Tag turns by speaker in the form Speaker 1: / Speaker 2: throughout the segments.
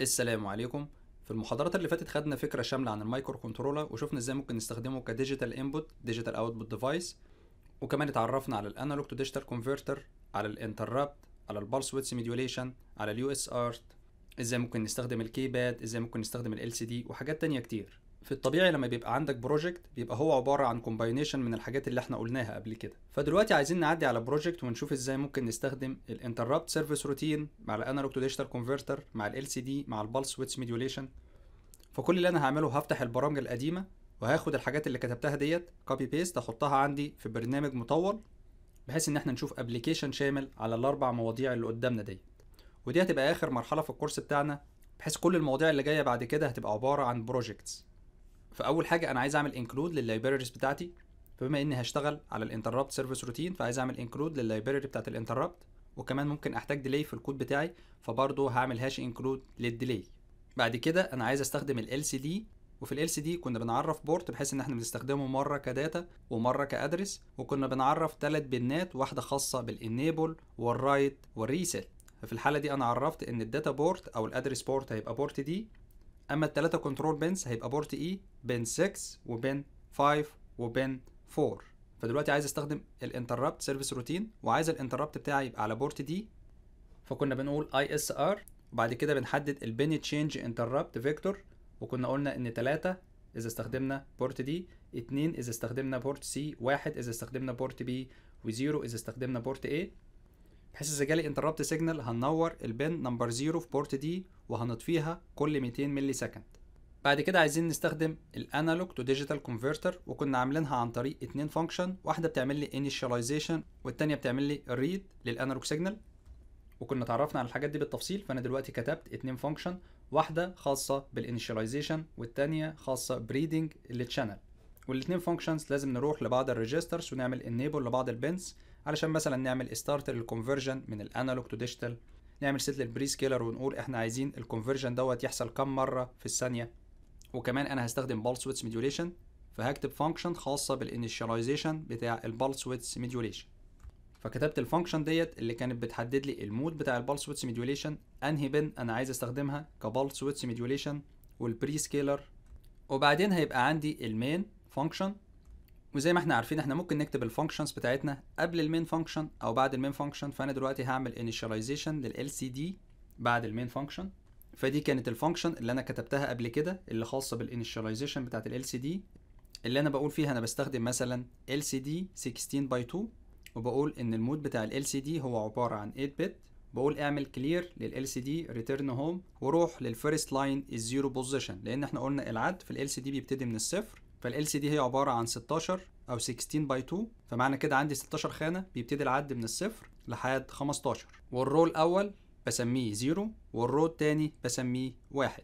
Speaker 1: السلام عليكم في المحاضرات اللي فاتت خدنا فكره شامله عن المايكرو كنترولر وشفنا ازاي ممكن نستخدمه كديجيتال انبوت ديجيتال اوتبوت ديفايس وكمان اتعرفنا على الانالوج تو ديجيتال كونفرتر على الانتربت على البالس ويدث ميديوليشن على اليو اس ارت ازاي ممكن نستخدم الكيباد ازاي ممكن نستخدم ال سي دي وحاجات تانية كتير في الطبيعي لما بيبقى عندك بروجكت بيبقى هو عباره عن كومباينيشن من الحاجات اللي احنا قلناها قبل كده فدلوقتي عايزين نعدي على بروجكت ونشوف ازاي ممكن نستخدم الانتربت سيرفيس روتين مع الانالوج تو ديجيتال كونفرتر مع ال سي دي مع البلس ويتس ميديوليشن فكل اللي انا هعمله هفتح البرامج القديمه وهاخد الحاجات اللي كتبتها ديت كوبي بيست احطها عندي في برنامج مطول بحيث ان احنا نشوف ابلكيشن شامل على الاربع مواضيع اللي قدامنا ديت ودي هتبقى اخر مرحله في الكورس بتاعنا بحيث كل المواضيع اللي جايه بعد كده هتبقى عباره عن بروجكتس فاول حاجه انا عايز اعمل انكلود لللايبريز بتاعتي فبما اني هشتغل على الانتربت سيرفيس روتين فعايز اعمل انكلود لللايبراري بتاعت الانتربت وكمان ممكن احتاج ديلي في الكود بتاعي فبرضه هعمل هاش انكلود للديلي بعد كده انا عايز استخدم ال سي دي وفي ال سي دي كنا بنعرف بورت بحيث ان احنا بنستخدمه مره كداتا ومره كادرس وكنا بنعرف ثلاث بنات واحده خاصه بالانيبل والرايت والريسيت ففي الحاله دي انا عرفت ان الداتا بورت او الادرس بورت هيبقى بورت دي اما الثلاثه كنترول بنز هيبقى بورت اي بن 6 وبن 5 وبن 4 فدلوقتي عايز استخدم الانتربت سيرفيس روتين وعايز الانتربت بتاعي يبقى على بورت دي فكنا بنقول اي اس ار وبعد كده بنحدد البن تشينج انتربت فيكتور وكنا قلنا ان 3 اذا استخدمنا بورت دي 2 اذا استخدمنا بورت سي 1 اذا استخدمنا بورت بي و0 اذا استخدمنا بورت ايه بحيث إذا جالي انتربت سيجنال هننور البن نمبر 0 في بورت دي وهنطفيها كل 200 ملي سكند بعد كده عايزين نستخدم الانالوج تو ديجيتال كونفرتر وكنا عاملينها عن طريق اتنين فانكشن واحده بتعمل لي انيشاليزيشن والتانيه بتعمل لي ريد للانالوج سيجنال وكنا اتعرفنا على الحاجات دي بالتفصيل فانا دلوقتي كتبت اتنين فانكشن واحده خاصه بالانيشاليزيشن والتانيه خاصه بريدنج للشانل والاتنين فانكشنز لازم نروح لبعض الريجسترز ونعمل انيبل لبعض البنز علشان مثلا نعمل ستارتر للكونفرجن من الانالوج تو ديجيتال نعمل سيت للبري سكيلر ونقول احنا عايزين الكونفرجن دوت يحصل كم مره في الثانيه وكمان انا هستخدم بالس ويتس ميديوليشن فهكتب فانكشن خاصه بالانيشاليزيشن بتاع البالس ويتس ميديوليشن فكتبت الفانكشن ديت اللي كانت بتحدد لي المود بتاع البالس ويتس ميديوليشن انهي بن انا عايز استخدمها كبالس ويتس ميديوليشن والبري سكيلر وبعدين هيبقى عندي المين فانكشن وزي ما احنا عارفين احنا ممكن نكتب الفانكشنز بتاعتنا قبل المين فانكشن او بعد المين فانكشن فانا دلوقتي هعمل initialization لل LCD بعد المين فانكشن فدي كانت الفانكشن اللي انا كتبتها قبل كده اللي خاصه بالانيشاليزيشن بتاعت ال LCD اللي انا بقول فيها انا بستخدم مثلا LCD 16 باي 2 وبقول ان المود بتاع ال LCD هو عباره عن 8 بت بقول اعمل كلير لل LCD ريتيرن هوم وروح للفيرست لاين الزيرو بوزيشن لان احنا قلنا العد في ال LCD بيبتدي من الصفر فال LCD هي عبارة عن 16 أو 16 باي 2 فمعنى كده عندي 16 خانة بيبتدي العد من الصفر لحد 15 والرو الأول بسميه 0 والرو الثاني بسميه 1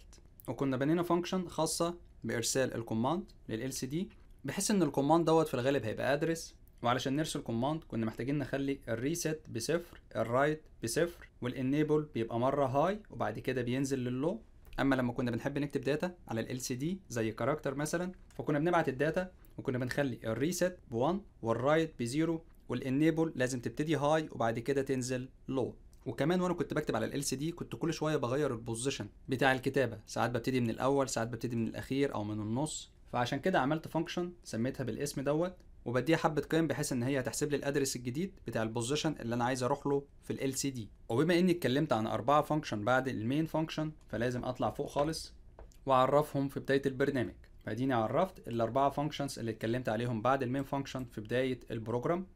Speaker 1: وكنا بنينا فانكشن خاصة بإرسال الكوماند لل LCD بحيث إن الكوماند دوت في الغالب هيبقى أدرس وعلشان نرسل كوماند كنا محتاجين نخلي الريسيت بصفر الرايت بصفر والانيبل بيبقى مره هاي وبعد كده بينزل لللو اما لما كنا بنحب نكتب داتا على ال سي دي زي كاركتر مثلا فكنا بنبعت الداتا وكنا بنخلي الريسيت ب 1 والرايت ب 0 والانيبل لازم تبتدي هاي وبعد كده تنزل لو وكمان وانا كنت بكتب على ال سي دي كنت كل شويه بغير البوزيشن بتاع الكتابه ساعات ببتدي من الاول ساعات ببتدي من الاخير او من النص فعشان كده عملت فانكشن سميتها بالاسم دوت وبديها حبه قيم بحيث ان هي هتحسب لي الادرس الجديد بتاع البوزيشن اللي انا عايز اروح له في ال سي دي وبما اني اتكلمت عن اربعه فانكشن بعد المين فانكشن فلازم اطلع فوق خالص واعرفهم في بدايه البرنامج فاديني عرفت الاربعه فانكشنز اللي اتكلمت عليهم بعد المين فانكشن في بدايه البروجرام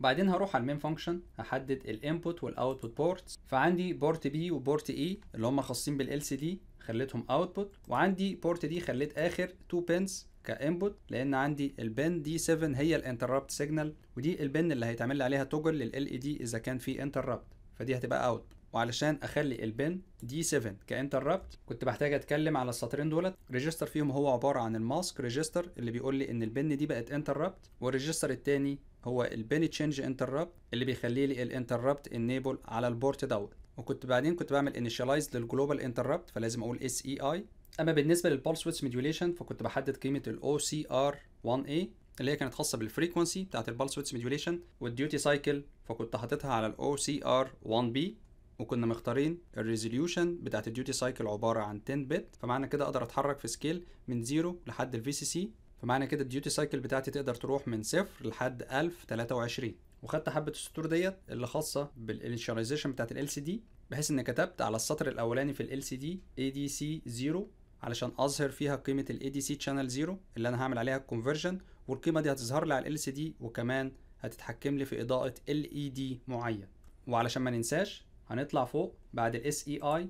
Speaker 1: بعدين هروح على المين فانكشن هحدد الانبوت والاوتبوت بورتس فعندي بورت بي وبورت اي اللي هم خاصين بالال سي دي خليتهم اوتبوت وعندي بورت دي خليت اخر 2 بنز كانبوت لان عندي البن دي 7 هي الانتربت سيجنال ودي البن اللي هيتعمل لي عليها توجل للال اي دي اذا كان في انتربت فدي هتبقى اوت وعلشان اخلي البن دي 7 كانتربت كنت بحتاج اتكلم على السطرين دولت ريجستر فيهم هو عباره عن الماسك ريجستر اللي بيقول لي ان البن دي بقت انتربت والريجستر الثاني هو البيني تشينج انتربت اللي بيخلي لي الانتربت انيبل على البورت دوت وكنت بعدين كنت بعمل انيشاليز للجلوبال انتربت فلازم اقول اس اي اي اما بالنسبه للبلس ويدث موديوليشن فكنت بحدد قيمه الاو سي ار 1 اي اللي هي كانت خاصه بالفريكونسي بتاعت البلس ويدث موديوليشن والديوتي سايكل فكنت حاططها على الاو سي ار 1 بي وكنا مختارين الريزوليوشن بتاعت الديوتي سايكل عباره عن 10 بت فمعنى كده اقدر اتحرك في سكيل من 0 لحد الفي سي سي فمعنى كده الديوتي سايكل بتاعتي تقدر تروح من صفر لحد 1023 وخدت حبه السطور ديت اللي خاصه بالانشاليزيشن بتاعت ال سي دي بحيث ان كتبت على السطر الاولاني في ال سي دي اي دي سي 0 علشان اظهر فيها قيمه الاي دي سي شانل 0 اللي انا هعمل عليها الكونفرجن والقيمه دي هتظهر لي على ال سي دي وكمان هتتحكم لي في اضاءه ال اي دي معين وعلشان ما ننساش هنطلع فوق بعد الاس اي اي e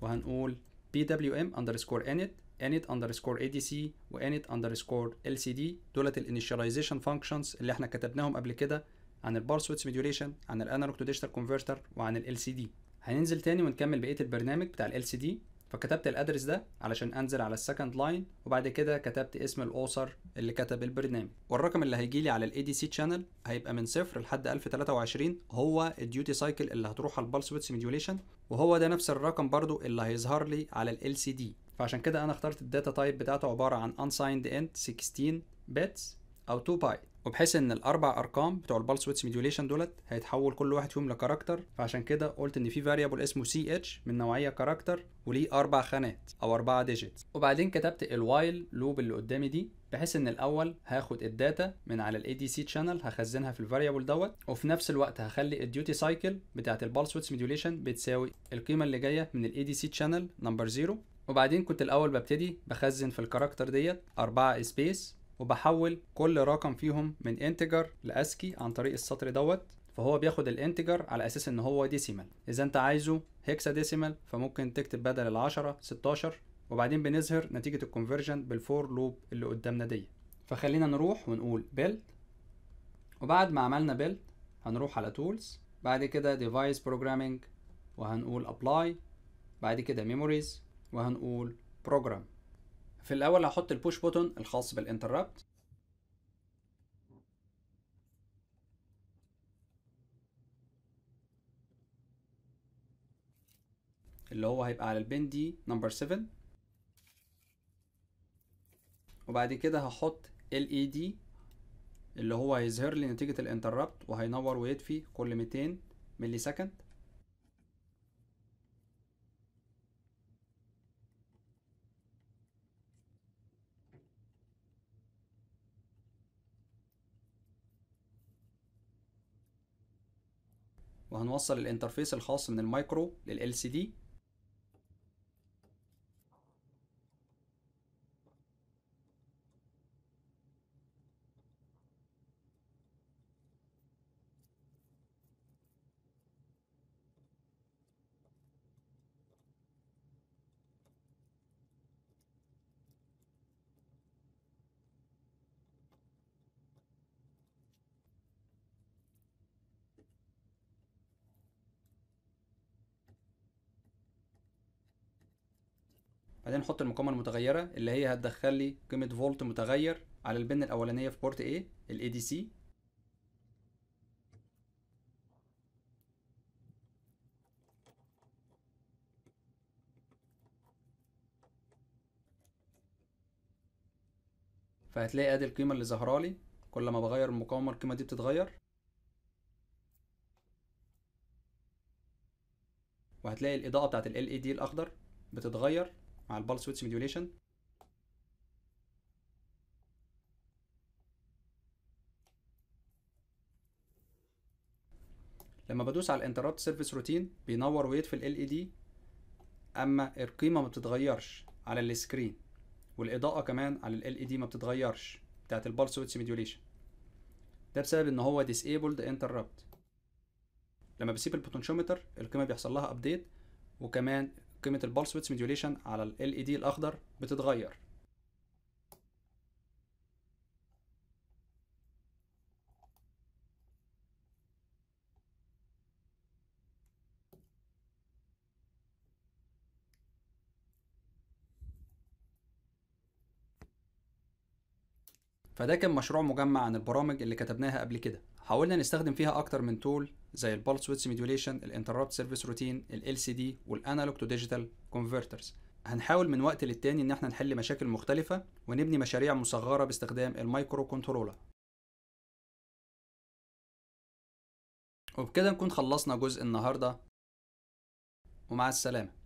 Speaker 1: وهنقول بي دبليو ام اندرسكور انت init underscore adc ال underscore lcd دولت الانيشاليزيشن فانكشنز اللي احنا كتبناهم قبل كده عن البارس ويتس ميديوليشن عن الانالوج تو ديجيتال كونفرتر وعن ال LCD هننزل تاني ونكمل بقيه البرنامج بتاع ال LCD فكتبت الادرس ده علشان انزل على السكند لاين وبعد كده كتبت اسم الاوثر اللي كتب البرنامج والرقم اللي هيجي لي على الاي دي سي تشانل هيبقى من صفر لحد 1023 هو الديوتي سايكل اللي هتروح على البالس ويتس ميديوليشن وهو ده نفس الرقم برضو اللي هيظهر لي على ال دي فعشان كده انا اخترت الداتا تايب بتاعته عباره عن unsigned int 16 bits او 2 بايت وبحيث ان الاربع ارقام بتوع البلس ويت سيميوليشن دولت هيتحول كل واحد فيهم لكاركتر فعشان كده قلت ان في فاريبل اسمه سي اتش من نوعيه كاركتر وليه اربع خانات او اربعه ديجيتس وبعدين كتبت الوايل لوب اللي قدامي دي بحيث ان الاول هاخد الداتا من على الاي دي سي تشانل هخزنها في الفاريبل دوت وفي نفس الوقت هخلي الديوتي سايكل بتاعه البلس ويت سيميوليشن بتساوي القيمه اللي جايه من الاي دي سي تشانل نمبر 0 وبعدين كنت الاول ببتدي بخزن في الكاركتر ديت أربعة سبيس وبحول كل رقم فيهم من انتجر لاسكي عن طريق السطر دوت فهو بياخد الانتجر على اساس ان هو ديسيمال اذا انت عايزه هيكسا ديسيمال فممكن تكتب بدل العشرة 16 وبعدين بنظهر نتيجة الكونفرجن بالفور لوب اللي قدامنا دي فخلينا نروح ونقول بيلد وبعد ما عملنا بيلد هنروح على تولز بعد كده ديفايس بروجرامينج وهنقول ابلاي بعد كده ميموريز وهنقول بروجرام في الاول هحط البوش بوتون الخاص بالانتربت اللي هو هيبقى على البين دي نمبر 7 وبعد كده هحط LED اللي هو هيظهر لي نتيجة الانتربت وهينور ويطفي كل 200 ملي سكند وهنوصل الانترفيس الخاص من المايكرو سي LCD بعدين نحط المقاومه المتغيره اللي هي هتدخل لي قيمه فولت متغير على البن الاولانيه في بورت A الـ ADC فهتلاقي ادي القيمه اللي ظهرالي كل ما بغير المقاومه القيمه دي بتتغير وهتلاقي الاضاءه بتاعت ال LED الاخضر بتتغير مع البلس ويت موديوليشن لما بدوس على الانترابت سيرفيس روتين بينور ويطفي ال اي دي e اما القيمه ما بتتغيرش على السكرين والاضاءه كمان على ال اي دي e ما بتتغيرش بتاعت البلس ويت موديوليشن ده بسبب ان هو disabled interrupt لما بسيب البوتنشومتر القيمه بيحصل لها ابديت وكمان قيمه البالس ويدث موديوليشن على ال LED الاخضر بتتغير فده كان مشروع مجمع عن البرامج اللي كتبناها قبل كده حاولنا نستخدم فيها اكتر من تول زي البالس ويدث ميديوليشن الانتربت سيرفيس روتين ال سي دي والانالوج تو ديجيتال كونفرترز هنحاول من وقت للتاني ان احنا نحل مشاكل مختلفه ونبني مشاريع مصغره باستخدام المايكرو كنترولر وبكده نكون خلصنا جزء النهارده ومع السلامه